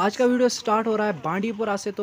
आज का video start हो रहा है बांडीपुरा से तो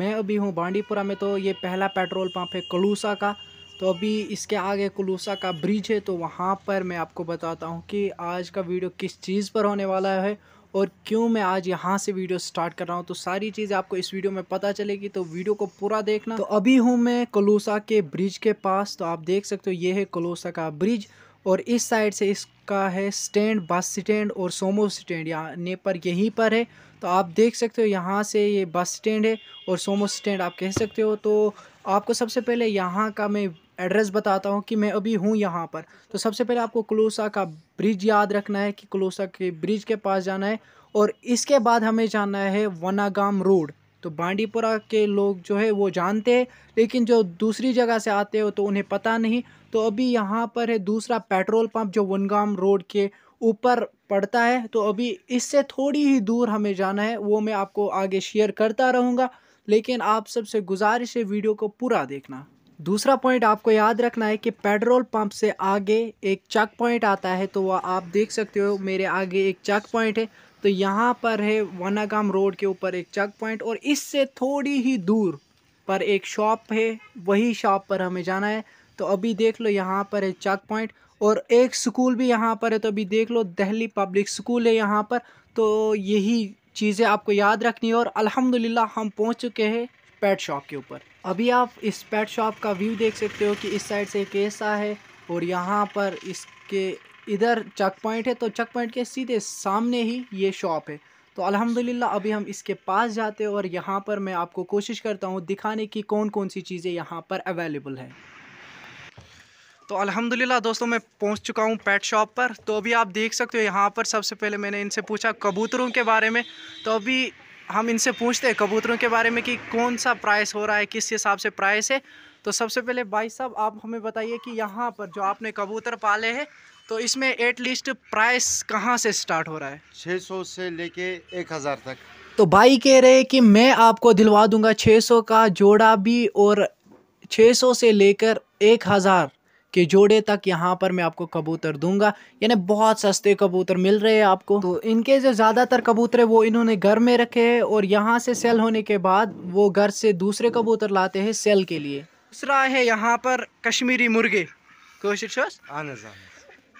मैं अभी हूँ बांडीपुरा में तो ये पहला पेट्रोल पंप है कलूसा का तो अभी इसके आगे कलूसा का ब्रिज है तो वहाँ पर मैं आपको बताता हूँ कि आज का वीडियो किस चीज़ पर होने वाला है और क्यों मैं आज यहाँ से वीडियो स्टार्ट कर रहा हूँ तो सारी चीज़ें आपको इस वीडियो में पता चलेगी तो वीडियो को पूरा देखना तो अभी हूँ मैं कलूसा के ब्रिज के पास तो आप देख सकते हो ये है कलूसा का ब्रिज और इस साइड से इसका है स्टैंड बस स्टैंड और सोमो स्टैंड यानी पर यहीं पर है तो आप देख सकते हो यहाँ से ये बस स्टैंड है और सोमो स्टैंड आप कह सकते हो तो आपको सबसे पहले यहाँ का मैं एड्रेस बताता हूँ कि मैं अभी हूँ यहाँ पर तो सबसे पहले आपको क्लोसा का ब्रिज याद रखना है कि क्लोसा के ब्रिज के पास जाना है और इसके बाद हमें जाना है वनागाम रोड तो बांडीपुरा के लोग जो है वो जानते हैं लेकिन जो दूसरी जगह से आते हो तो उन्हें पता नहीं तो अभी यहाँ पर है दूसरा पेट्रोल पंप जो वनगाम रोड के ऊपर पड़ता है तो अभी इससे थोड़ी ही दूर हमें जाना है वो मैं आपको आगे शेयर करता रहूँगा लेकिन आप सबसे गुजारिश है वीडियो को पूरा देखना दूसरा पॉइंट आपको याद रखना है कि पेट्रोल पंप से आगे एक चेक पॉइंट आता है तो वह आप देख सकते हो मेरे आगे एक चेक पॉइंट है तो यहाँ पर है वनागाम रोड के ऊपर एक चेक पॉइंट और इससे थोड़ी ही दूर पर एक शॉप है वही शॉप पर हमें जाना है तो अभी देख लो यहाँ पर है चक पॉइंट और एक स्कूल भी यहाँ पर है तो अभी देख लो दहली पब्लिक स्कूल है यहाँ पर तो यही चीज़ें आपको याद रखनी है और अल्हम्दुलिल्लाह हम पहुँच चुके हैं पेट शॉप के ऊपर अभी आप इस पेट शॉप का व्यू देख सकते हो कि इस साइड से कैसा है और यहाँ पर इसके इधर चक पॉइंट है तो चक पॉइंट के सीधे सामने ही ये शॉप है तो अल्हम्दुलिल्लाह अभी हम इसके पास जाते हैं और यहाँ पर मैं आपको कोशिश करता हूँ दिखाने की कौन कौन सी चीज़ें यहाँ पर अवेलेबल हैं तो अल्हम्दुलिल्लाह दोस्तों मैं पहुंच चुका हूं पेट शॉप पर तो अभी आप देख सकते हो यहाँ पर सबसे पहले मैंने इनसे पूछा कबूतरों के बारे में तो अभी हम इनसे पूछते हैं कबूतरों के बारे में कि कौन सा प्राइस हो रहा है किस हिसाब से प्राइस है तो सबसे पहले भाई साहब आप हमें बताइए कि यहाँ पर जो आपने कबूतर पाले हैं तो इसमें एटलीस्ट प्राइस कहाँ से स्टार्ट हो रहा है सौ से लेके हज़ार तक तो भाई कह रहे कि मैं आपको दिलवा दूंगा 600 का जोड़ा भी और 600 से लेकर 1000 के जोड़े तक यहाँ पर मैं आपको कबूतर दूंगा यानी बहुत सस्ते कबूतर मिल रहे हैं आपको तो इनके जो ज़्यादातर कबूतर है वो इन्होंने घर में रखे हैं और यहाँ से सेल होने के बाद वो घर से दूसरे कबूतर लाते हैं सेल के लिए दूसरा है यहाँ पर कश्मीरी मुर्गे कोशिश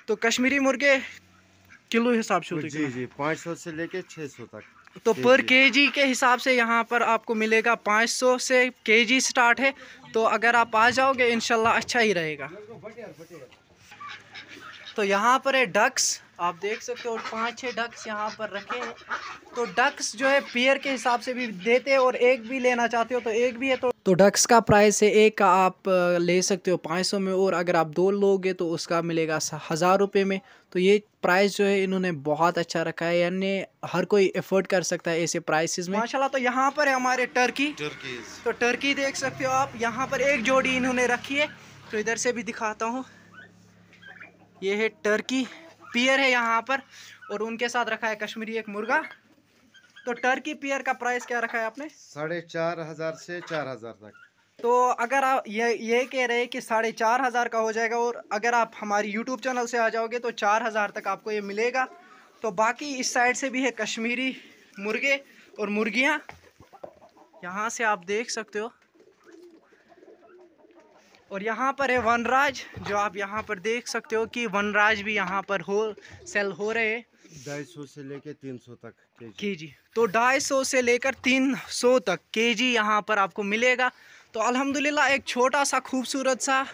तो कश्मीरी मुर्गे किलो हिसाब से जी जी पाँच सौ से लेके छः सौ तक तो पर केजी के हिसाब से यहाँ पर आपको मिलेगा 500 से केजी स्टार्ट है तो अगर आप आ जाओगे इन अच्छा ही रहेगा तो यहाँ पर है डक्स आप देख सकते हो पाँच छः डक्स यहाँ पर रखे हैं तो डक्स जो है पेयर के हिसाब से भी देते हैं और एक भी लेना चाहते हो तो एक भी है तो तो डक्स का प्राइस है एक का आप ले सकते हो पाँच सौ में और अगर आप दो लोगे तो उसका मिलेगा हज़ार रुपये में तो ये प्राइस जो है इन्होंने बहुत अच्छा रखा है यानी हर कोई एफोर्ड कर सकता है ऐसे प्राइसेस में माशाल्लाह तो यहाँ पर है हमारे टर्की तो टर्की देख सकते हो आप यहाँ पर एक जोड़ी इन्होंने रखी है तो इधर से भी दिखाता हूँ ये है टर्की पियर है यहाँ पर और उनके साथ रखा है कश्मीरी एक मुर्गा तो टर्की पियर का प्राइस क्या रखा है आपने साढ़े चार हजार से चार हजार तक तो अगर आप ये ये कह रहे हैं कि साढ़े चार हज़ार का हो जाएगा और अगर आप हमारी यूट्यूब चैनल से आ जाओगे तो चार हज़ार तक आपको ये मिलेगा तो बाकी इस साइड से भी है कश्मीरी मुर्गे और मुर्गियाँ यहाँ से आप देख सकते हो और यहाँ पर है वनराज जो आप यहाँ पर देख सकते हो कि वनराज भी यहाँ पर हो सेल हो रहे हैं ढाई सौ से लेकर तीन सौ तक के जी तो ढाई सौ से लेकर तीन सौ तक के जी यहाँ पर आपको मिलेगा तो अल्हम्दुलिल्लाह एक छोटा सा खूबसूरत सा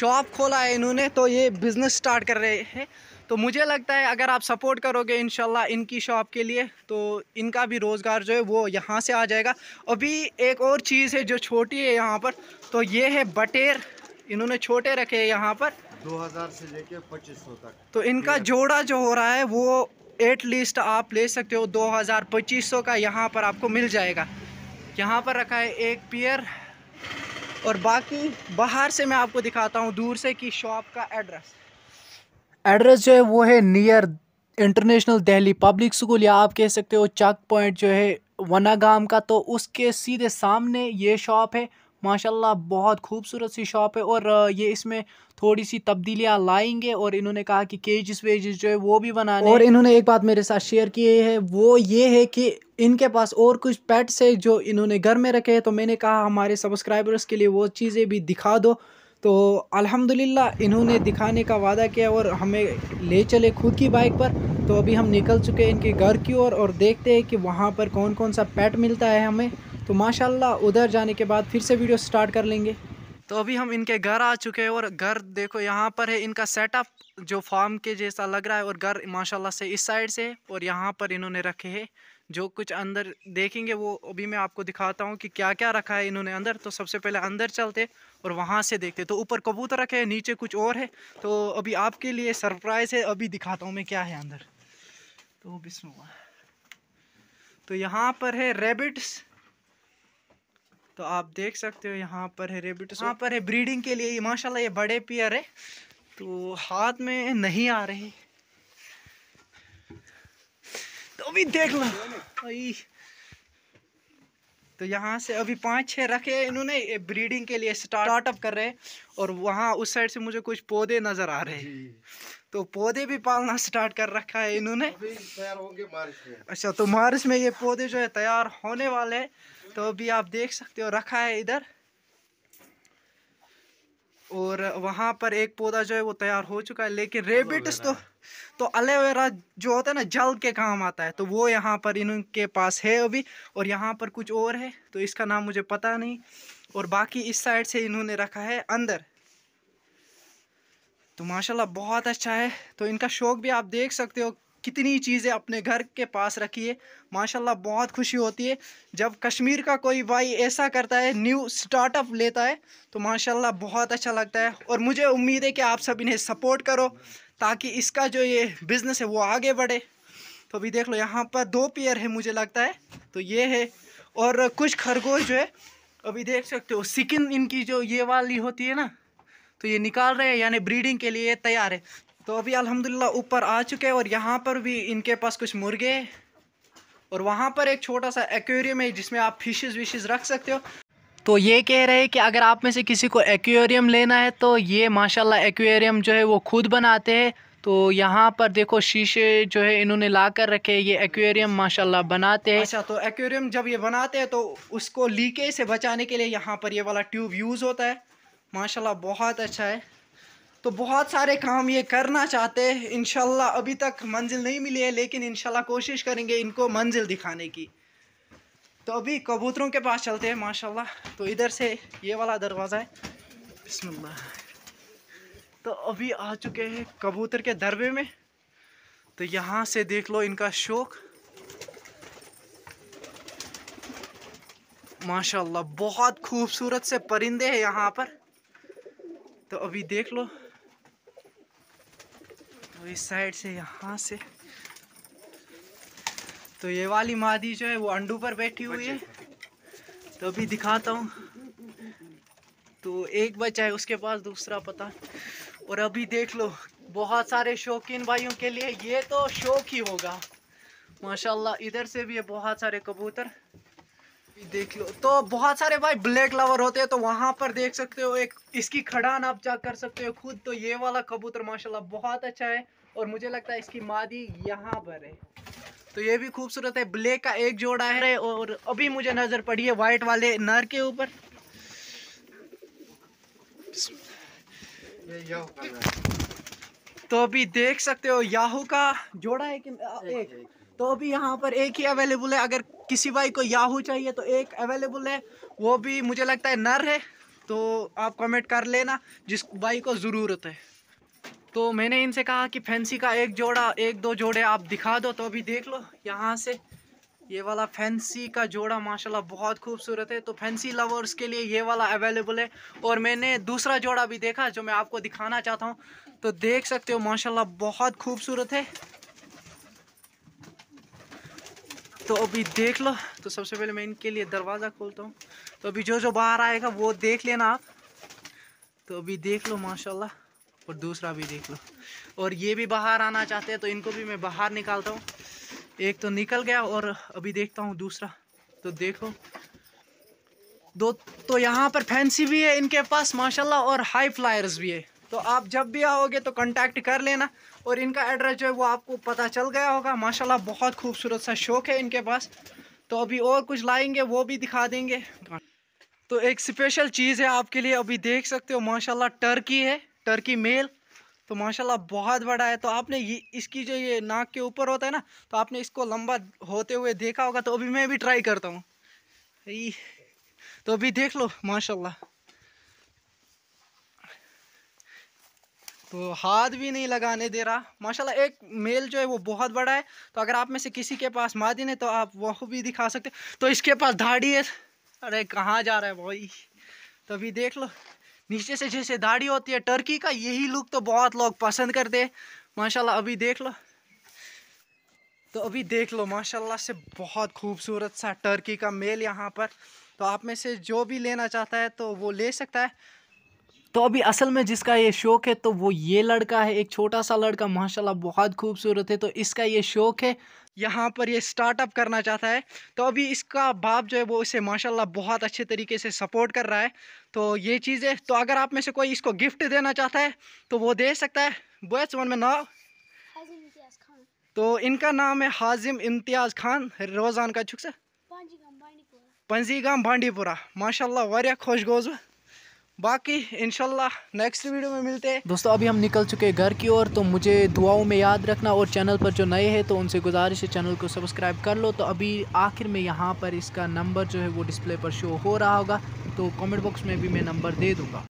शॉप खोला है इन्होंने तो ये बिज़नेस स्टार्ट कर रहे हैं तो मुझे लगता है अगर आप सपोर्ट करोगे इन इनकी शॉप के लिए तो इनका भी रोज़गार जो है वो यहाँ से आ जाएगा अभी एक और चीज़ है जो छोटी है यहाँ पर तो ये है बटेर इन्होंने छोटे रखे हैं यहाँ पर 2000 से लेके 2500 तक तो इनका जोड़ा जो हो रहा है वो एट लिस्ट आप ले सकते हो 2000 2500 का यहाँ पर आपको मिल जाएगा यहाँ पर रखा है एक पेयर और बाकी बाहर से मैं आपको दिखाता हूँ दूर से कि शॉप का एड्रेस एड्रेस जो है वो है near international Delhi public school या आप कह सकते हो चक पॉइंट जो है वनागाम का तो उसके सीधे सामने ये शॉप है माशाल्लाह बहुत खूबसूरत सी शॉप है और ये इसमें थोड़ी सी तब्दीलियाँ लाएंगे और इन्होंने कहा कि केजस वेजेस जो है वो भी बनाने और इन्होंने एक बात मेरे साथ शेयर की है वो ये है कि इनके पास और कुछ पेट्स है जो इन्होंने घर में रखे हैं तो मैंने कहा हमारे सब्सक्राइबर्स के लिए वो चीज़ें भी दिखा दो तो अल्हम्दुलिल्लाह इन्होंने दिखाने का वादा किया और हमें ले चले खुद की बाइक पर तो अभी हम निकल चुके हैं इनके घर की ओर और, और देखते हैं कि वहाँ पर कौन कौन सा पैट मिलता है हमें तो माशाल्लाह उधर जाने के बाद फिर से वीडियो स्टार्ट कर लेंगे तो अभी हम इनके घर आ चुके हैं और घर देखो यहाँ पर है इनका सेटअप जो फार्म के जैसा लग रहा है और घर माशाल्लाह से इस साइड से और यहाँ पर इन्होंने रखे हैं जो कुछ अंदर देखेंगे वो अभी मैं आपको दिखाता हूँ कि क्या क्या रखा है इन्होंने अंदर तो सबसे पहले अंदर चलते और वहाँ से देखते तो ऊपर कबूतर रखे हैं नीचे कुछ और है तो अभी आपके लिए सरप्राइज़ है अभी दिखाता हूँ मैं क्या है अंदर तो बिस्मिल्लाह तो यहाँ पर है रेबिट्स तो आप देख सकते हो यहाँ पर है रेबिट यहाँ पर है ब्रीडिंग के लिए माशाल्लाह ये बड़े पियर है तो हाथ में नहीं आ रहे तो अभी देख लो तो यहाँ से अभी पांच छह रखे इन्होंने ब्रीडिंग के लिए स्टार्टअप कर रहे और वहाँ उस साइड से मुझे कुछ पौधे नज़र आ रहे हैं तो पौधे भी पालना स्टार्ट कर रखा है इन्होंने तैयार होंगे मार्च में अच्छा तो मार्च में ये पौधे जो है तैयार होने वाले हैं तो अभी आप देख सकते हो रखा है इधर और वहां पर एक पौधा जो है वो तैयार हो चुका है लेकिन रेबिट्स तो तो एलोवेरा जो होता है ना जल के काम आता है तो वो यहाँ पर इनके पास है अभी और यहाँ पर कुछ और है तो इसका नाम मुझे पता नहीं और बाकी इस साइड से इन्होंने रखा है अंदर तो माशाल्लाह बहुत अच्छा है तो इनका शौक भी आप देख सकते हो कितनी चीज़ें अपने घर के पास रखी है माशाल्लाह बहुत खुशी होती है जब कश्मीर का कोई भाई ऐसा करता है न्यू स्टार्टअप लेता है तो माशाल्लाह बहुत अच्छा लगता है और मुझे उम्मीद है कि आप सब इन्हें सपोर्ट करो ताकि इसका जो ये बिज़नेस है वो आगे बढ़े तो अभी देख लो यहाँ पर दो पेयर है मुझे लगता है तो ये है और कुछ खरगोश जो है अभी देख सकते हो सिकिन इनकी जो ये वाली होती है ना तो ये निकाल रहे हैं यानी ब्रीडिंग के लिए तैयार है तो अभी अल्हम्दुलिल्लाह ऊपर आ चुके हैं और यहाँ पर भी इनके पास कुछ मुर्गे और वहाँ पर एक छोटा सा एक्वेरियम है जिसमें आप फिशेज़ विशेज़ रख सकते हो तो ये कह रहे हैं कि अगर आप में से किसी को एक्वेरियम लेना है तो ये माशाल्लाह एक्वेरियम जो है वो खुद बनाते हैं तो यहाँ पर देखो शीशे जो है इन्होंने ला कर रखे ये एक्वेरियम माशाल्लाह बनाते हैं अच्छा तो एक्वेरियम जब ये बनाते हैं तो उसको लीकेज से बचाने के लिए यहाँ पर ये वाला ट्यूब यूज़ होता है माशाल्लाह बहुत अच्छा है तो बहुत सारे काम ये करना चाहते हैं इन अभी तक मंजिल नहीं मिली है लेकिन इन कोशिश करेंगे इनको मंजिल दिखाने की तो अभी कबूतरों के पास चलते हैं माशाल्लाह तो इधर से ये वाला दरवाज़ा है बिस्मिल्लाह तो अभी आ चुके हैं कबूतर के दरबे में तो यहाँ से देख लो इनका शौक़ माशाल्लाह बहुत खूबसूरत से परिंदे हैं यहाँ पर तो अभी देख लो तो इस साइड से यहाँ से तो ये वाली मादी जो है वो अंडू पर बैठी हुई है तो अभी दिखाता हूँ तो एक बच्चा है उसके पास दूसरा पता और अभी देख लो बहुत सारे शौकीन भाइयों के लिए ये तो शौक ही होगा माशाल्लाह इधर से भी है बहुत सारे कबूतर देख लो तो बहुत सारे भाई ब्लैक लवर होते हैं तो वहां पर देख सकते हो एक इसकी खड़ान आप जा कर सकते हो खुद तो ये वाला कबूतर माशाल्लाह बहुत अच्छा है और मुझे लगता है इसकी मादी यहाँ पर है तो ये भी खूबसूरत है ब्लैक का एक जोड़ा है और अभी मुझे नज़र पड़ी है वाइट वाले नर के ऊपर तो अभी देख सकते हो याहू का जोड़ा है कि एक, एक, एक। तो अभी यहाँ पर एक ही अवेलेबल है अगर किसी भाई को याहू चाहिए तो एक अवेलेबल है वो भी मुझे लगता है नर है तो आप कमेंट कर लेना जिस भाई को ज़रूरत है तो मैंने इनसे कहा कि फैंसी का एक जोड़ा एक दो जोड़े आप दिखा दो तो अभी देख लो यहाँ से ये वाला फैंसी का जोड़ा माशाल्लाह बहुत खूबसूरत है तो फैंसी लवर्स के लिए ये वाला अवेलेबल है और मैंने दूसरा जोड़ा भी देखा जो मैं आपको दिखाना चाहता हूँ तो देख सकते हो माशाल्लाह बहुत खूबसूरत है तो अभी देख लो तो सबसे पहले मैं इनके लिए दरवाज़ा खोलता हूँ तो अभी जो जो बाहर आएगा वो देख लेना आप तो अभी देख लो माशाल्लाह और दूसरा भी देख लो और ये भी बाहर आना चाहते हैं तो इनको भी मैं बाहर निकालता हूँ एक तो निकल गया और अभी देखता हूँ दूसरा तो देखो दो तो यहाँ पर फैंसी भी है इनके पास माशाल्लाह और हाई फ्लायर्स भी है तो आप जब भी आओगे तो कॉन्टैक्ट कर लेना और इनका एड्रेस जो है वो आपको पता चल गया होगा माशाला बहुत खूबसूरत सा शौक है इनके पास तो अभी और कुछ लाएंगे वो भी दिखा देंगे तो एक स्पेशल चीज़ है आपके लिए अभी देख सकते हो माशाल्लाह टर्की है टर्की मेल तो माशाल्लाह बहुत बड़ा है तो आपने ये इसकी जो ये नाक के ऊपर होता है ना तो आपने इसको लंबा होते हुए देखा होगा तो अभी मैं भी ट्राई करता हूँ तो अभी देख लो माशाल्लाह तो हाथ भी नहीं लगाने दे रहा माशाल्लाह एक मेल जो है वो बहुत बड़ा है तो अगर आप में से किसी के पास मादिन है तो आप वो भी दिखा सकते तो इसके पास दाढ़ी है अरे कहाँ जा रहा है भाई तो अभी देख लो नीचे से जैसे दाढ़ी होती है टर्की का यही लुक तो बहुत लोग पसंद करते हैं अभी देख लो तो अभी देख लो माशाला से बहुत खूबसूरत सा टर्की का मेल यहाँ पर तो आप में से जो भी लेना चाहता है तो वो ले सकता है तो अभी असल में जिसका ये शौक़ है तो वो ये लड़का है एक छोटा सा लड़का माशाल्लाह बहुत खूबसूरत है तो इसका ये शौक़ है यहाँ पर ये स्टार्टअप करना चाहता है तो अभी इसका बाप जो है वो इसे माशाल्लाह बहुत अच्छे तरीके से सपोर्ट कर रहा है तो ये चीज़ है तो अगर आप में से कोई इसको गिफ्ट देना चाहता है तो वो दे सकता है बोयस वन में ना तो इनका नाम है हाजिम इम्तियाज़ खान रोज़ान का छुक से पंजीगाम बांडीपुरा माशाल्लाह वारिया खुश गोज बाकी इनशाला नेक्स्ट वीडियो में मिलते हैं दोस्तों अभी हम निकल चुके हैं घर की ओर तो मुझे दुआओं में याद रखना और चैनल पर जो नए हैं तो उनसे गुजारिश है चैनल को सब्सक्राइब कर लो तो अभी आखिर में यहाँ पर इसका नंबर जो है वो डिस्प्ले पर शो हो रहा होगा तो कमेंट बॉक्स में भी मैं नंबर दे दूँगा